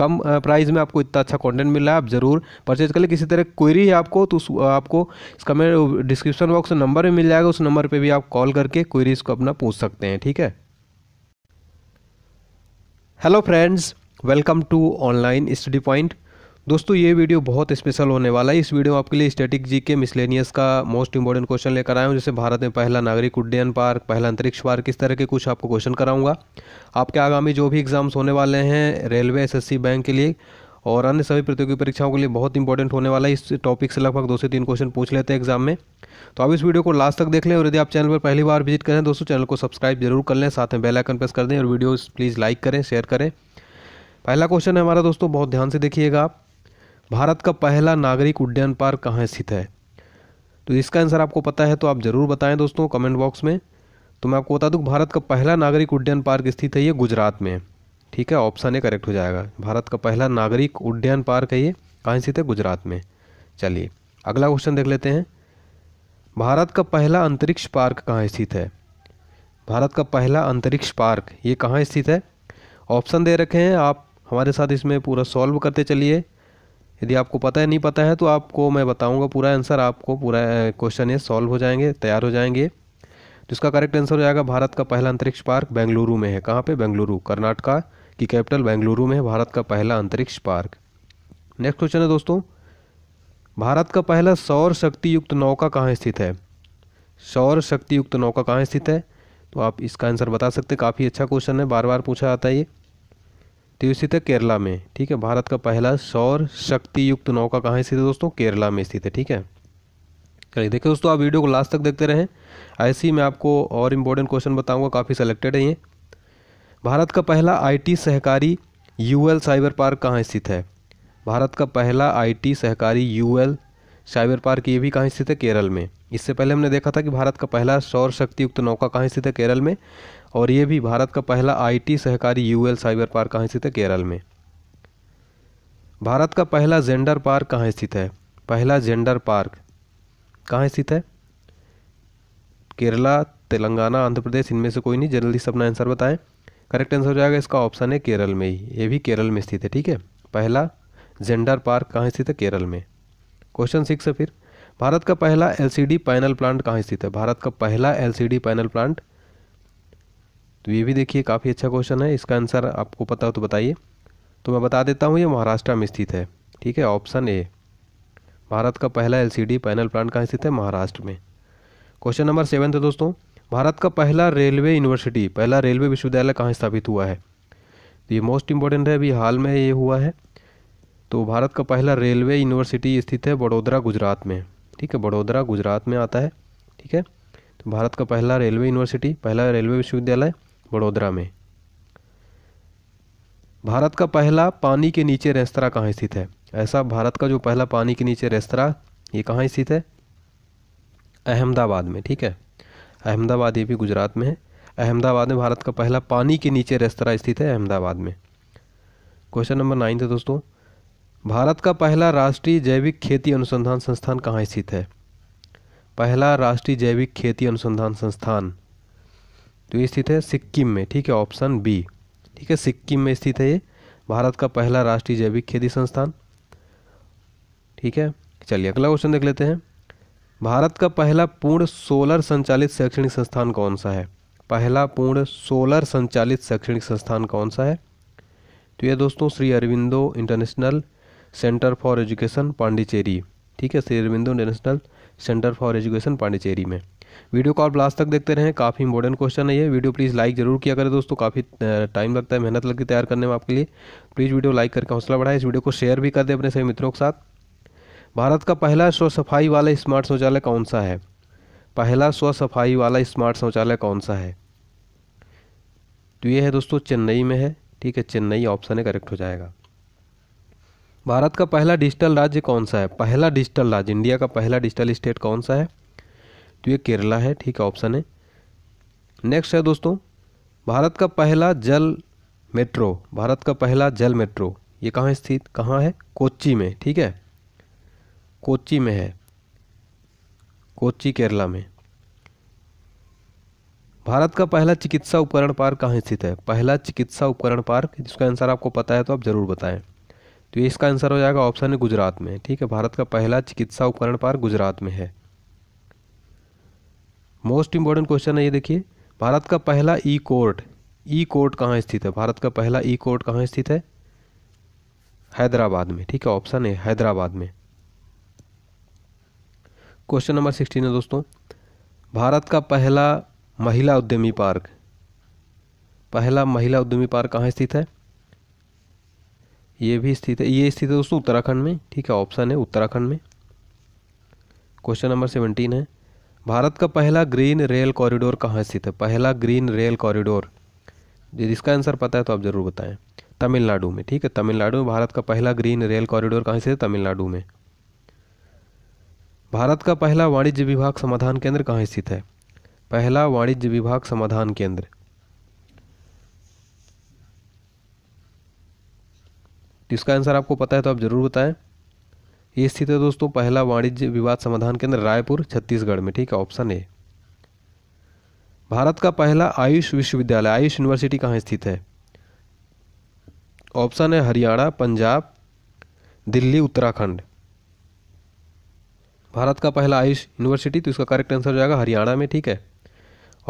कम price में आपको इतना अच्छा कंटेंट मिल रहा है आप ज़रूर परचेज कर लें किसी तरह क्वेरी है आपको तो आपको इसका मेरे डिस्क्रिप्शन बॉक्स नंबर भी मिल जाएगा उस नंबर पर भी आप कॉल करके क्वेरीज़ को अपना पूछ सकते हैं ठीक है hello friends welcome to online study point दोस्तों ये वीडियो बहुत स्पेशल होने वाला है इस वीडियो में आपके लिए स्टैटिक जी के मिसलेनियस का मोस्ट इंपॉर्टेंट क्वेश्चन लेकर आया हूँ जैसे भारत में पहला नागरिक उड्डयन पार्क पहला अंतरिक्ष पार्क इस तरह के कुछ आपको क्वेश्चन कराऊंगा आपके आगामी जो भी एग्जाम्स होने वाले हैं रेलवे एस बैंक के लिए और अन्य सभी प्रतियोगी परीक्षाओं के लिए बहुत इंपॉर्टेंट होने वाला है इस टॉपिक से लगभग दो से तीन क्वेश्चन पूछ लेते हैं एग्जाम में तो आप इस वीडियो को लास्ट तक देख लें और यदि आप चैनल पर पहली बार विजिट करें दोस्तों चैनल को सब्सक्राइब जरूर कर लें साथ में बेल आइकन प्रेस कर दें और वीडियो प्लीज़ लाइक करें शेयर करें पहला क्वेश्चन है हमारा दोस्तों बहुत ध्यान से देखिएगा आप भारत का पहला नागरिक उड्डयन पार्क कहाँ स्थित है तो इसका आंसर आपको पता है तो आप ज़रूर बताएं दोस्तों कमेंट बॉक्स में तो मैं आपको बता दूँ भारत का पहला नागरिक उड्डयन पार्क स्थित है ये गुजरात में ठीक है ऑप्शन ए करेक्ट हो जाएगा भारत का पहला नागरिक उड्डयन पार्क है ये कहाँ स्थित है गुजरात में चलिए अगला क्वेश्चन देख लेते हैं भारत का पहला अंतरिक्ष पार्क कहाँ स्थित है भारत का पहला अंतरिक्ष पार्क ये कहाँ स्थित है ऑप्शन दे रखे हैं आप हमारे साथ इसमें पूरा सॉल्व करते चलिए यदि आपको पता है नहीं पता है तो आपको मैं बताऊंगा पूरा आंसर आपको पूरा क्वेश्चन ये सॉल्व हो जाएंगे तैयार हो जाएंगे जिसका करेक्ट आंसर हो जाएगा भारत का पहला अंतरिक्ष पार्क बेंगलुरु में है कहाँ पे बेंगलुरु कर्नाटका की कैपिटल बेंगलुरु में है भारत का पहला अंतरिक्ष पार्क नेक्स्ट क्वेश्चन है दोस्तों भारत का पहला सौर शक्ति युक्त नौका कहाँ स्थित है सौर शक्ति युक्त नौका कहाँ स्थित है तो आप इसका आंसर बता सकते काफ़ी अच्छा क्वेश्चन है बार बार पूछा आता है ये तो स्थित है केरला में ठीक है भारत का पहला सौर शक्ति युक्त नौका कहाँ स्थित है दोस्तों केरला में स्थित है ठीक है चलिए देखिए दोस्तों आप वीडियो को लास्ट तक देखते रहें ऐसे ही मैं आपको और इम्पोर्टेंट क्वेश्चन बताऊंगा काफ़ी सेलेक्टेड है ये भारत का पहला आईटी सहकारी यूएल साइबर पार्क कहाँ स्थित है भारत का पहला आईटी सहकारी यूएल साइबर पार्क ये भी कहाँ स्थित है केरल में इससे पहले हमने देखा था कि भारत का पहला सौर शक्तियुक्त नौका कहाँ स्थित है केरल में और ये भी भारत का पहला आईटी सहकारी यूएल साइबर पार्क कहाँ स्थित है केरल में भारत का पहला जेंडर पार्क कहाँ स्थित है पहला जेंडर पार्क कहाँ स्थित है केरला तेलंगाना आंध्र प्रदेश इनमें से कोई नहीं जल्दी से अपना आंसर बताएं करेक्ट आंसर हो जाएगा इसका ऑप्शन है केरल में ही ये भी केरल में स्थित है ठीक है पहला जेंडर पार्क कहाँ स्थित है केरल में क्वेश्चन सिक्स है फिर भारत का पहला एल पैनल प्लांट कहाँ स्थित है भारत का पहला एल पैनल प्लांट तो ये भी देखिए काफ़ी अच्छा क्वेश्चन है इसका आंसर आपको पता हो तो बताइए तो मैं बता देता हूँ ये महाराष्ट्र में स्थित है ठीक है ऑप्शन ए भारत का पहला एल पैनल प्लांट कहाँ स्थित है महाराष्ट्र में क्वेश्चन नंबर सेवन है दोस्तों भारत का पहला रेलवे यूनिवर्सिटी पहला रेलवे विश्वविद्यालय कहाँ स्थापित हुआ है तो ये मोस्ट इंपॉर्टेंट है अभी हाल में ये हुआ है तो भारत का पहला रेलवे यूनिवर्सिटी स्थित है बड़ोदरा गुजरात में ठीक है बड़ोदरा गुजरात में आता है ठीक है तो भारत का पहला रेलवे यूनिवर्सिटी पहला रेलवे विश्वविद्यालय बड़ोदरा में भारत का पहला पानी के नीचे रेस्तरा कहाँ स्थित है ऐसा भारत का जो पहला पानी के नीचे रेस्तरा ये कहाँ स्थित है अहमदाबाद में ठीक है अहमदाबाद ये भी गुजरात में है अहमदाबाद में भारत का पहला पानी के नीचे रेस्तरा स्थित है अहमदाबाद में क्वेश्चन नंबर नाइन्थ है दोस्तों भारत का पहला राष्ट्रीय जैविक खेती अनुसंधान संस्थान कहाँ स्थित है पहला राष्ट्रीय जैविक खेती अनुसंधान संस्थान तो ये स्थित है सिक्किम में ठीक है ऑप्शन बी ठीक है सिक्किम में स्थित है ये भारत का पहला राष्ट्रीय जैविक खेती संस्थान ठीक है चलिए अगला क्वेश्चन देख लेते हैं भारत का पहला पूर्ण सोलर संचालित शैक्षणिक संस्थान कौन सा है पहला पूर्ण सोलर संचालित शैक्षणिक संस्थान कौन सा है तो यह दोस्तों Shri Aurobindo international centre for education Pondicherry ठीक है Shri Aurobindo national centre for education Pondicherry में वीडियो को आप लास्ट तक देखते रहें काफ़ी इंपॉर्टेंट क्वेश्चन है ये वीडियो प्लीज़ लाइक जरूर किया करें दोस्तों काफ़ी टाइम लगता है मेहनत लगती है तैयार करने में आपके लिए प्लीज़ वीडियो लाइक करके हौसला बढ़ाएं इस वीडियो को शेयर भी कर दें अपने सभी मित्रों के साथ भारत का पहला स्व सफाई वाला स्मार्ट शौचालय कौन सा है पहला स्व सफाई वाला स्मार्ट शौचालय कौन सा है तो ये है दोस्तों चेन्नई में है ठीक है चेन्नई ऑप्शन है करेक्ट हो जाएगा भारत का पहला डिजिटल राज्य कौन सा है पहला डिजिटल राज्य इंडिया का पहला डिजिटल स्टेट कौन सा है तो ये केरला है ठीक है ऑप्शन है नेक्स्ट है दोस्तों भारत का पहला जल मेट्रो भारत का पहला जल मेट्रो ये कहाँ स्थित कहाँ है कोच्चि में ठीक है कोच्चि में है कोच्चि केरला में भारत का पहला चिकित्सा उपकरण पार्क कहाँ स्थित है पहला चिकित्सा उपकरण पार्क जिसका आंसर आपको पता है तो आप ज़रूर बताएं तो ये इसका आंसर हो जाएगा ऑप्शन है गुजरात में ठीक है भारत का पहला चिकित्सा उपकरण पार्क गुजरात में है मोस्ट इंपॉर्टेंट क्वेश्चन है ये देखिए भारत का पहला ई कोर्ट ई कोर्ट कहाँ स्थित है भारत का पहला ई कोर्ट कहाँ स्थित है हैदराबाद में ठीक है ऑप्शन है हैदराबाद में क्वेश्चन नंबर सिक्सटीन है दोस्तों भारत का पहला महिला उद्यमी पार्क पहला महिला उद्यमी पार्क कहाँ स्थित है ये भी स्थित है ये स्थित है दोस्तों उत्तराखंड में ठीक है ऑप्शन है उत्तराखंड में क्वेश्चन नंबर सेवनटीन है भारत का पहला ग्रीन रेल कॉरिडोर कहाँ स्थित है पहला ग्रीन रेल कॉरिडोर जिसका आंसर पता है तो आप ज़रूर बताएं तमिलनाडु में ठीक है तमिलनाडु में भारत का पहला ग्रीन रेल कॉरिडोर कहाँ स्थित है तमिलनाडु में भारत का पहला वाणिज्य विभाग समाधान केंद्र कहाँ स्थित है पहला वाणिज्य विभाग समाधान केंद्र तो इसका आंसर आपको पता है तो आप ज़रूर बताएं ये स्थित है दोस्तों पहला वाणिज्य विवाद समाधान केंद्र रायपुर छत्तीसगढ़ में ठीक है ऑप्शन ए भारत का पहला आयुष विश्वविद्यालय आयुष यूनिवर्सिटी कहाँ स्थित है ऑप्शन है हरियाणा पंजाब दिल्ली उत्तराखंड भारत का पहला आयुष यूनिवर्सिटी तो इसका करेक्ट आंसर हो जाएगा हरियाणा में ठीक है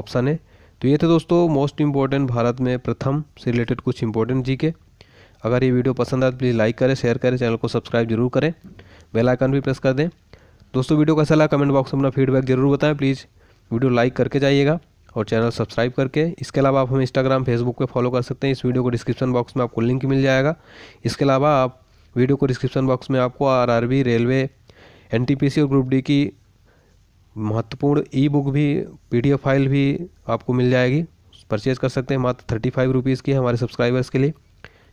ऑप्शन है तो ये थे दोस्तों मोस्ट इम्पोर्टेंट भारत में प्रथम से रिलेटेड कुछ इंपॉर्टेंट जी के अगर ये वीडियो पसंद आए तो प्लीज़ लाइक करें शेयर करें चैनल को सब्सक्राइब जरूर करें बेल आइकन भी प्रेस कर दें दोस्तों वीडियो कैसा लगा कमेंट बॉक्स में अपना फीडबैक जरूर बताएं प्लीज़ वीडियो लाइक करके जाइएगा और चैनल सब्सक्राइब करके इसके अलावा आप हमें इंस्टाग्राम फेसबुक पर फॉलो कर सकते हैं इस वीडियो को डिस्क्रिप्शन बॉक्स में आपको लिंक मिल जाएगा इसके अलावा आप वीडियो को डिस्क्रिप्शन बॉक्स में आपको बी रेलवे सी और ग्रुप डी की महत्वपूर्ण ई बुक भी एफ फाइल भी आपको मिल जाएगी परचेज़ कर सकते हैं मात्र थर्टी फाइव रुपीज़ की हमारे सब्सक्राइबर्स के लिए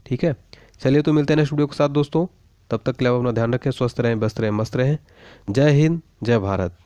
ठीक है चलिए तो मिलते हैं स्टूडियो के साथ दोस्तों तब तक के लिए अपना ध्यान रखें स्वस्थ रहें व्यस्त रहें मस्त रहें जय हिंद जय भारत